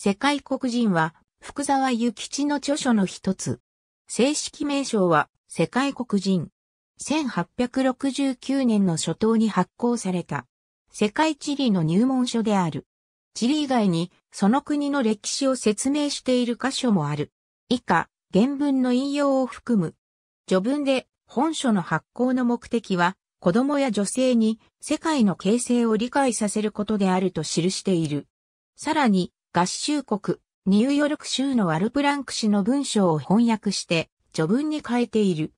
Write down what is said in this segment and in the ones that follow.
世界黒人は、福沢諭吉の著書の一つ。正式名称は、世界黒人。1869年の初頭に発行された。世界地理の入門書である。地理以外に、その国の歴史を説明している箇所もある。以下、原文の引用を含む。序文で、本書の発行の目的は、子供や女性に世界の形成を理解させることであると記している。さらに、合衆国、ニューヨーク州のアルプランク氏の文章を翻訳して序文に変えている。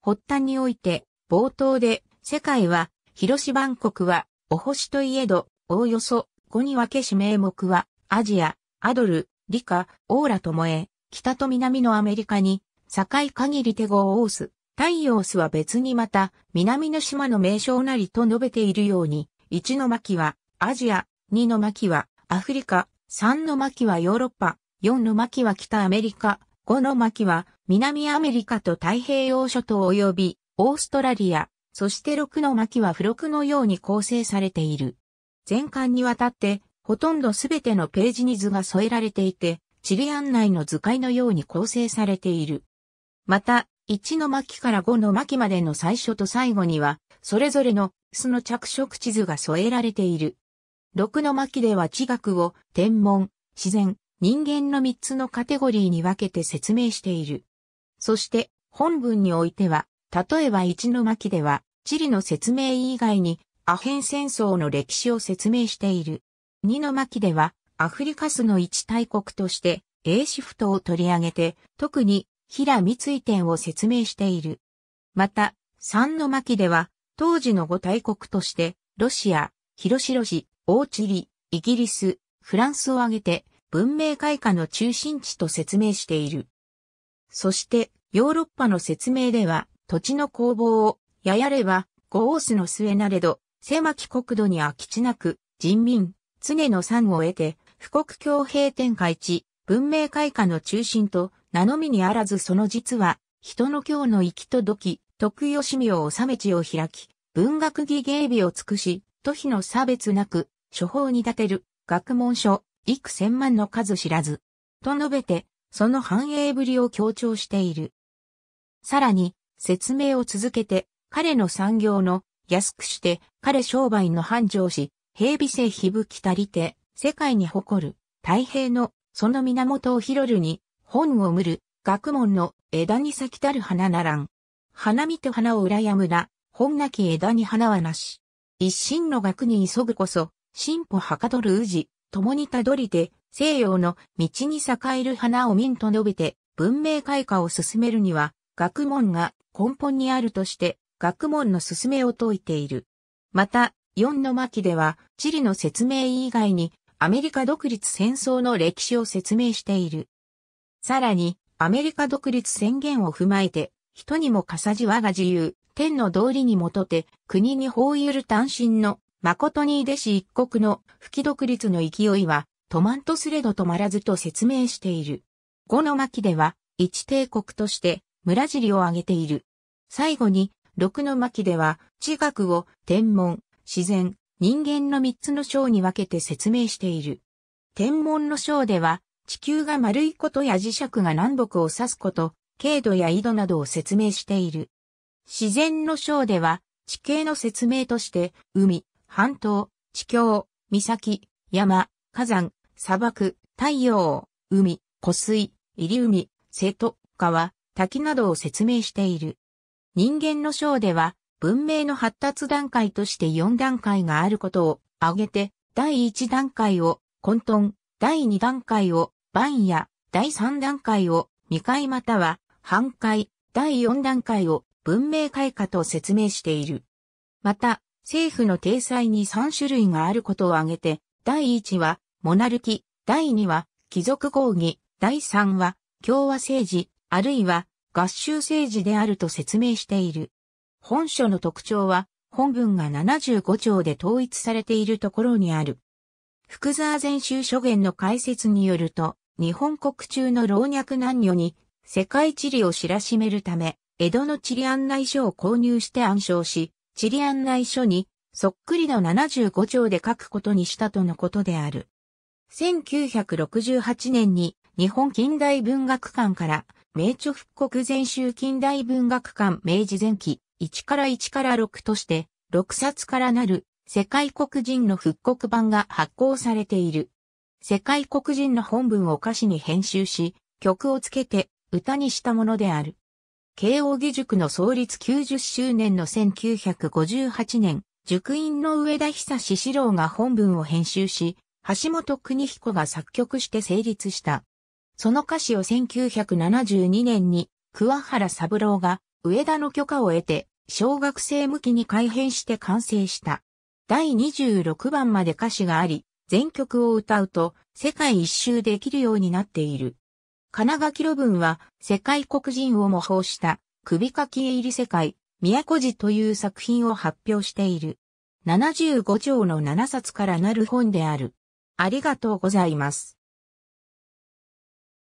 発端において、冒頭で、世界は、広島万国は、お星といえど、おおよそ、五に分けし名目は、アジア、アドル、理科、オーラともえ、北と南のアメリカに、境限り手号を押す、太陽スは別にまた、南の島の名称なりと述べているように、一の巻は、アジア、二の巻は、アフリカ、3の巻はヨーロッパ、4の巻は北アメリカ、5の巻は南アメリカと太平洋諸島及びオーストラリア、そして6の巻は付録のように構成されている。全巻にわたってほとんどすべてのページに図が添えられていて、地理案内の図解のように構成されている。また、1の巻から5の巻までの最初と最後には、それぞれの巣の着色地図が添えられている。六の巻では地学を天文、自然、人間の三つのカテゴリーに分けて説明している。そして本文においては、例えば一の巻では地理の説明以外にアヘン戦争の歴史を説明している。二の巻ではアフリカスの一大国として A シフトを取り上げて特に平三井点を説明している。また、三の巻では当時の五大国としてロシア、広城市、大チリ、イギリス、フランスを挙げて文明開化の中心地と説明している。そしてヨーロッパの説明では土地の攻防をややればゴースの末なれど狭き国土に空き地なく人民、常の産を得て富国強兵展開地、文明開化の中心と名のみにあらずその実は人の今日の行き届き、徳義名を治め地を開き、文学儀芸美を尽くし、都費の差別なく、処方に立てる、学問書、幾千万の数知らず。と述べて、その繁栄ぶりを強調している。さらに、説明を続けて、彼の産業の、安くして、彼商売の繁盛し、平備性ひぶきたりて、世界に誇る、太平の、その源を広るに、本をむる、学問の枝に咲きたる花ならん。花見て花を羨むな、本なき枝に花はなし。一心の学に急ぐこそ、進歩はかどる宇治、共にたどりて、西洋の道に栄える花を民と述べて、文明開化を進めるには、学問が根本にあるとして、学問の進めを説いている。また、四の巻では、地理の説明以外に、アメリカ独立戦争の歴史を説明している。さらに、アメリカ独立宣言を踏まえて、人にもかさじわが自由、天の道理にもとて、国に包ゆる単身の誠に弟子一国の吹き独立の勢いは、止まんとすれど止まらずと説明している。五の巻では、一帝国として村尻を挙げている。最後に、六の巻では、地学を天文、自然、人間の三つの章に分けて説明している。天文の章では、地球が丸いことや磁石が南北を指すこと、経度や緯度などを説明している。自然の章では、地形の説明として、海、半島、地境、岬、山、火山、砂漠、太陽、海、湖水、入海、瀬戸、川、滝などを説明している。人間の章では、文明の発達段階として4段階があることを挙げて、第1段階を混沌、第2段階を番や、第3段階を未開または半開、第4段階を文明開化と説明している。また、政府の体裁に3種類があることを挙げて、第1は、モナルキ、第2は、貴族合議、第3は、共和政治、あるいは、合衆政治であると説明している。本書の特徴は、本文が75条で統一されているところにある。福沢全集書言の解説によると、日本国中の老若男女に世界地理を知らしめるため、江戸の地理案内書を購入して暗唱し、チリ案内書に、そっくりの75条で書くことにしたとのことである。1968年に日本近代文学館から名著復刻全集近代文学館明治前期1から1から6として6冊からなる世界黒人の復刻版が発行されている。世界黒人の本文を歌詞に編集し曲をつけて歌にしたものである。慶応義塾の創立90周年の1958年、塾員の上田久志志郎が本文を編集し、橋本邦彦が作曲して成立した。その歌詞を1972年に桑原三郎が上田の許可を得て小学生向きに改編して完成した。第26番まで歌詞があり、全曲を歌うと世界一周できるようになっている。金垣録文は、世界黒人を模倣した、首書き絵入り世界、宮古寺という作品を発表している。75条の7冊からなる本である。ありがとうございます。